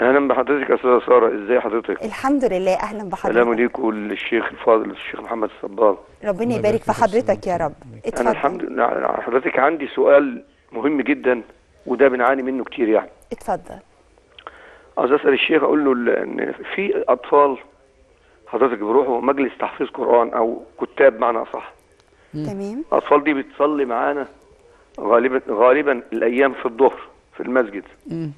اهلا بحضرتك استاذه ساره ازاي حضرتك الحمد لله اهلا بحضرتك السلام عليكم للشيخ الفاضل الشيخ محمد الصباغ ربنا يبارك في حضرتك يا رب اتفضل انا الحمد لله حضرتك عندي سؤال مهم جدا وده بنعاني منه كتير يعني اتفضل عاوز اسال الشيخ اقول له ان في اطفال حضرتك بيروحوا مجلس تحفيظ قران او كتاب معنى اصح تمام الاطفال دي بتصلي معانا غالبا غالبا الايام في الظهر في المسجد امم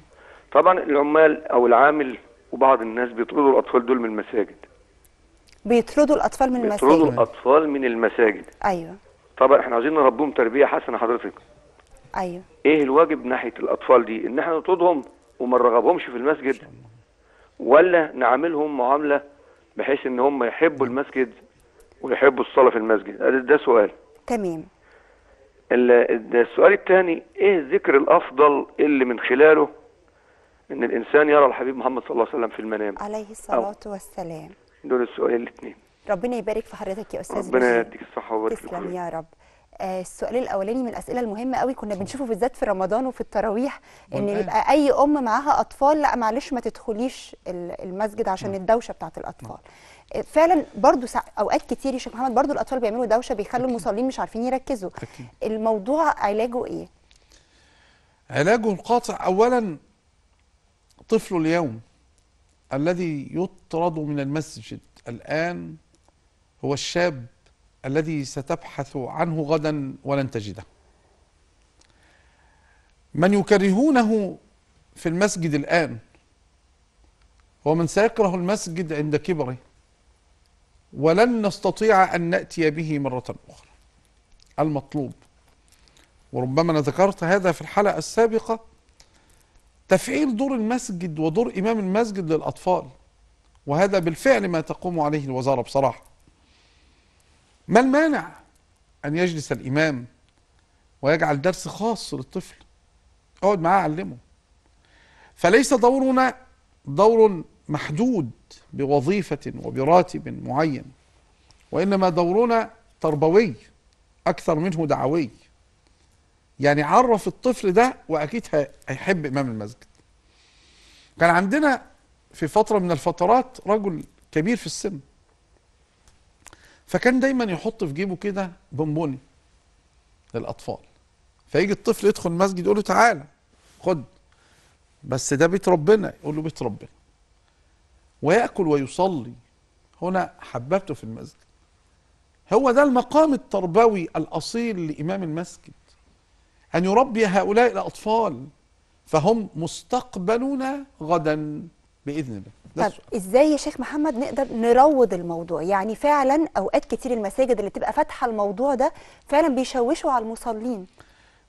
طبعا العمال او العامل وبعض الناس بيطردوا الاطفال دول من المساجد بيطردوا الاطفال من المساجد بيطردوا الاطفال من المساجد ايوه طبعا احنا عايزين نربيهم تربيه حسنه حضرتك ايوه ايه الواجب ناحيه الاطفال دي ان احنا نطردهم وما نرغبهمش في المسجد ولا نعاملهم معامله بحيث ان هم يحبوا المسجد ويحبوا الصلاه في المسجد ده, ده سؤال تمام السؤال الثاني ايه الذكر الافضل اللي من خلاله ان الانسان يرى الحبيب محمد صلى الله عليه وسلم في المنام عليه الصلاه أو. والسلام دول السؤالين الاثنين ربنا يبارك في حضرتك يا استاذ ربنا يديك الصحه ويبارك تسلم يا رب آه، السؤال الاولاني من الاسئله المهمه قوي كنا بنشوفه بالذات في رمضان وفي التراويح ان يبقى اي ام معاها اطفال لا معلش ما تدخليش المسجد عشان الدوشه بتاعه الاطفال آه، فعلا برضو اوقات كتير يا شيخ محمد برضو الاطفال بيعملوا دوشه بيخلوا المصلين مش عارفين يركزوا الموضوع علاجه ايه علاجه القاطع اولا طفل اليوم الذي يطرد من المسجد الآن هو الشاب الذي ستبحث عنه غدا ولن تجده من يكرهونه في المسجد الآن هو من سيكره المسجد عند كبره ولن نستطيع أن نأتي به مرة أخرى المطلوب وربما أنا ذكرت هذا في الحلقة السابقة تفعيل دور المسجد ودور إمام المسجد للأطفال وهذا بالفعل ما تقوم عليه الوزارة بصراحة ما المانع أن يجلس الإمام ويجعل درس خاص للطفل اقعد معاه علمه فليس دورنا دور محدود بوظيفة وبراتب معين وإنما دورنا تربوي أكثر منه دعوي يعني عرف الطفل ده واكيد هيحب امام المسجد كان عندنا في فتره من الفترات رجل كبير في السن فكان دايما يحط في جيبه كده بونبوني للاطفال فيجي الطفل يدخل المسجد يقول له تعالى خد بس ده بيت ربنا يقول له بيت ربنا ويأكل ويصلي هنا حببته في المسجد هو ده المقام التربوي الأصيل لإمام المسجد أن يربي هؤلاء الأطفال فهم مستقبلون غدا بإذن الله طب ازاي يا شيخ محمد نقدر نروض الموضوع يعني فعلا اوقات كتير المساجد اللي بتبقى فاتحه الموضوع ده فعلا بيشوشوا على المصلين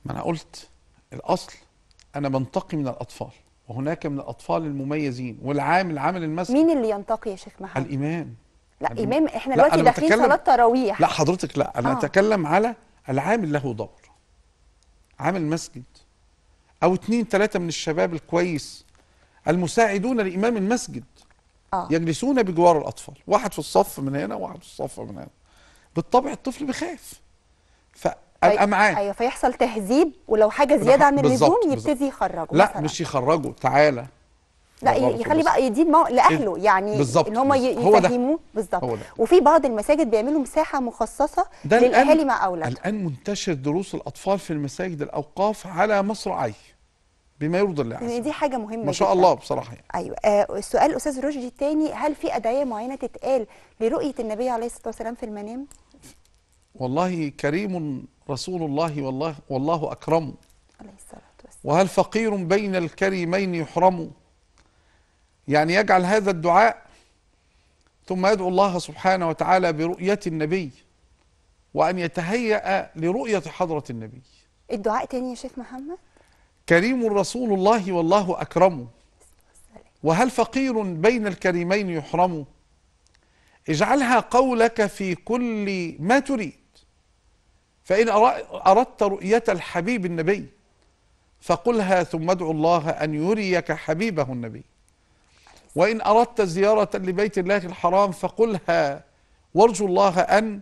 ما انا قلت الاصل انا بنتقي من الاطفال وهناك من الاطفال المميزين والعامل عامل المسجد مين اللي ينتقي يا شيخ محمد الامام لا امام احنا دلوقتي داخلين صلاه تراويح لا حضرتك لا انا آه. اتكلم على العامل له دور عامل مسجد او اتنين تلاتة من الشباب الكويس المساعدون لامام المسجد آه. يجلسون بجوار الاطفال واحد في الصف من هنا وواحد في الصف من هنا بالطبع الطفل بيخاف فالامعاء أيوة، معاه ايوه فيحصل تهذيب ولو حاجه زياده عن اللزوم يبتدي يخرجه لا مثلاً. مش يخرجه تعالى لا يخلي بقى يدين مو... لاهله إيه، يعني بالزبط. ان هم يفهموه بالظبط وفي بعض المساجد بيعملوا مساحه مخصصه للاهالي مع اولادهم الان منتشر دروس الاطفال في المساجد الاوقاف على مصراعيه بما يرضي الله يعني دي حاجه مهمه ما شاء الله بصراحه يعني. ايوه آه السؤال استاذ رشدي الثاني هل في ادعيه معينه تتقال لرؤيه النبي عليه الصلاه والسلام في المنام والله كريم رسول الله والله والله اكرم عليه الصلاه والسلام وهل فقير بين الكريمين يحرم يعني يجعل هذا الدعاء ثم يدعو الله سبحانه وتعالى برؤية النبي وأن يتهيأ لرؤية حضرة النبي الدعاء تاني يا شيخ محمد كريم رسول الله والله أكرم وهل فقير بين الكريمين يحرم اجعلها قولك في كل ما تريد فإن أردت رؤية الحبيب النبي فقلها ثم ادعو الله أن يريك حبيبه النبي وإن أردت زيارة لبيت الله الحرام فقلها وارجو الله أن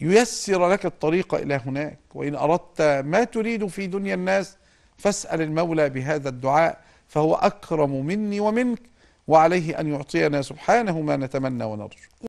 ييسر لك الطريق إلى هناك وإن أردت ما تريد في دنيا الناس فاسأل المولى بهذا الدعاء فهو أكرم مني ومنك وعليه أن يعطينا سبحانه ما نتمنى ونرجو